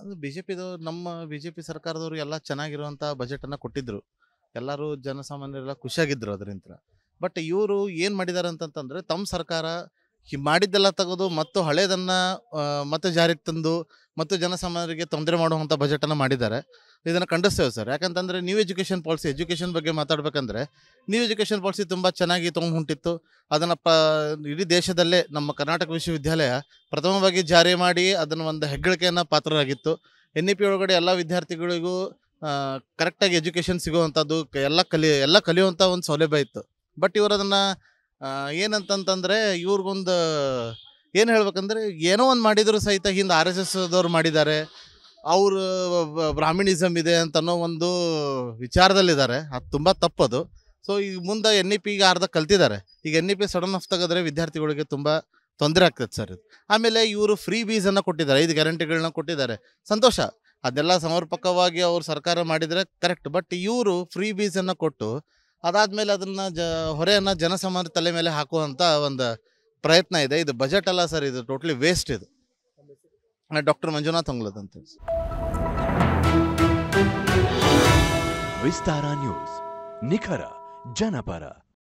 ಅದು B J ಪಿದವ್ರು ನಮ್ಮ B J P ಸರ್ಕಾರದವರು ಎಲ್ಲ ಚೆನ್ನಾಗಿರುವಂಥ ಬಜೆಟನ್ನು ಕೊಟ್ಟಿದ್ದರು ಎಲ್ಲರೂ ಜನಸಾಮಾನ್ಯರೆಲ್ಲ ಖುಷಿಯಾಗಿದ್ದರು ಅದರಿಂದ ಬಟ್ ಇವರು ಏನು ಮಾಡಿದ್ದಾರೆ ಅಂತಂತಂದರೆ ತಮ್ಮ ಸರ್ಕಾರ ಈ ಮಾಡಿದ್ದೆಲ್ಲ ತೆಗೆದು ಮತ್ತು ಹಳೇದನ್ನು ಮತ್ತೆ ಜಾರಿಗೆ ತಂದು ಮತ್ತು ಜನಸಾಮಾನ್ಯರಿಗೆ ತೊಂದರೆ ಮಾಡುವಂಥ ಬಜೆಟನ್ನು ಮಾಡಿದ್ದಾರೆ ಇದನ್ನು ಖಂಡಿಸ್ತೇವೆ ಸರ್ ಯಾಕಂತಂದರೆ ನ್ಯೂ ಎಜುಕೇಷನ್ ಪಾಲಿಸಿ ಎಜುಕೇಷನ್ ಬಗ್ಗೆ ಮಾತಾಡಬೇಕಂದ್ರೆ ನ್ಯೂ ಎಜುಕೇಷನ್ ಪಾಲಿಸಿ ತುಂಬ ಚೆನ್ನಾಗಿ ತೊಗೊಂಡು ಹೊಂಟಿತ್ತು ಅದನ್ನು ಪ ಇಡೀ ದೇಶದಲ್ಲೇ ನಮ್ಮ ಕರ್ನಾಟಕ ವಿಶ್ವವಿದ್ಯಾಲಯ ಪ್ರಥಮವಾಗಿ ಜಾರಿ ಮಾಡಿ ಅದನ್ನು ಒಂದು ಹೆಗ್ಗಳಿಕೆಯನ್ನು ಪಾತ್ರರಾಗಿತ್ತು ಎನ್ ಇ ಪಿ ಒಳಗಡೆ ಎಲ್ಲ ವಿದ್ಯಾರ್ಥಿಗಳಿಗೂ ಕರೆಕ್ಟಾಗಿ ಎಜುಕೇಷನ್ ಸಿಗುವಂಥದ್ದು ಎಲ್ಲ ಕಲಿ ಎಲ್ಲ ಕಲಿಯುವಂಥ ಒಂದು ಸೌಲಭ್ಯ ಇತ್ತು ಬಟ್ ಇವರು ಅದನ್ನು ಏನಂತಂತಂದರೆ ಇವ್ರಿಗೊಂದು ಏನು ಹೇಳ್ಬೇಕಂದ್ರೆ ಏನೋ ಒಂದು ಮಾಡಿದರೂ ಸಹಿತ ಹಿಂದೆ ಆರ್ ಎಸ್ ಎಸ್ದವ್ರು ಮಾಡಿದ್ದಾರೆ ಅವರು ಬ್ರಾಹ್ಮಿಣಿಸಮ್ ಇದೆ ಅಂತನೋ ಒಂದು ವಿಚಾರದಲ್ಲಿದ್ದಾರೆ ಅದು ತುಂಬ ತಪ್ಪದು ಸೊ ಈಗ ಮುಂದೆ ಎನ್ ಇ ಪಿಗೆ ಅರ್ಧ ಕಲ್ತಿದ್ದಾರೆ ಈಗ N E P sudden off ತೆಗೆದ್ರೆ ವಿದ್ಯಾರ್ಥಿಗಳಿಗೆ ತುಂಬ ತೊಂದರೆ ಆಗ್ತದೆ ಸರ್ ಇದು ಆಮೇಲೆ ಇವರು ಫ್ರೀ ಬೀಸನ್ನು ಕೊಟ್ಟಿದ್ದಾರೆ ಐದು ಗ್ಯಾರಂಟಿಗಳನ್ನ ಕೊಟ್ಟಿದ್ದಾರೆ ಸಂತೋಷ ಅದೆಲ್ಲ ಸಮರ್ಪಕವಾಗಿ ಅವರು ಸರ್ಕಾರ ಮಾಡಿದರೆ ಕರೆಕ್ಟ್ ಬಟ್ ಇವರು ಫ್ರೀ ಬೀಸನ್ನು ಕೊಟ್ಟು ಅದಾದ್ಮೇಲೆ ಅದನ್ನು ಜ ಹೊರೆಯನ್ನು ಜನಸಾಮಾನ್ಯ ತಲೆ ಮೇಲೆ ಹಾಕುವಂಥ ಒಂದು ಪ್ರಯತ್ನ ಇದೆ ಇದು ಬಜೆಟ್ ಅಲ್ಲ ಸರ್ ಇದು ಟೋಟ್ಲಿ ವೇಸ್ಟ್ ಇದು ಡಾಕ್ಟರ್ ಮಂಜುನಾಥ್ ಅಂಗ್ಲದ್ ವಿಸ್ತಾರ ನ್ಯೂಸ್ ನಿಖರ ಜನಪರ